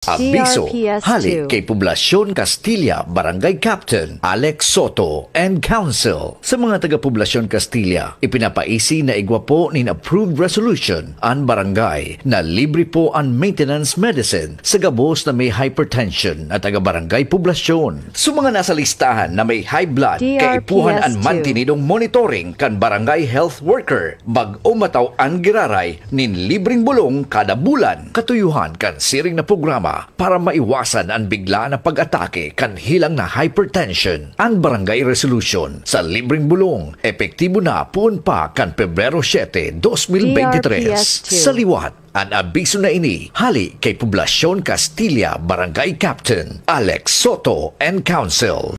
Abiso, hali kay Poblasyon Castilla Barangay Captain Alex Soto and Council. Sa mga taga Poblasyon Castilla, ipinapaisi na igwa po nin approved resolution ang barangay na libre po ang maintenance medicine sa gabos na may hypertension at taga Barangay Poblasyon. Sa mga nasa listahan na may high blood, kaipuhan ang mantinidong monitoring kan barangay health worker bag umataw ang giraray nin libreng bulong kada bulan. Katuyuhan kan siring na programa programa para maiwasan ang bigla na pag-atake kanhilang na hypertension ang barangay resolution sa libreng bulong. Epektibo na puon pa kan Pebrero 7, 2023 sa liwat ang abiso na ini hali kay Poblasyon Castilla Barangay Captain Alex Soto and Council.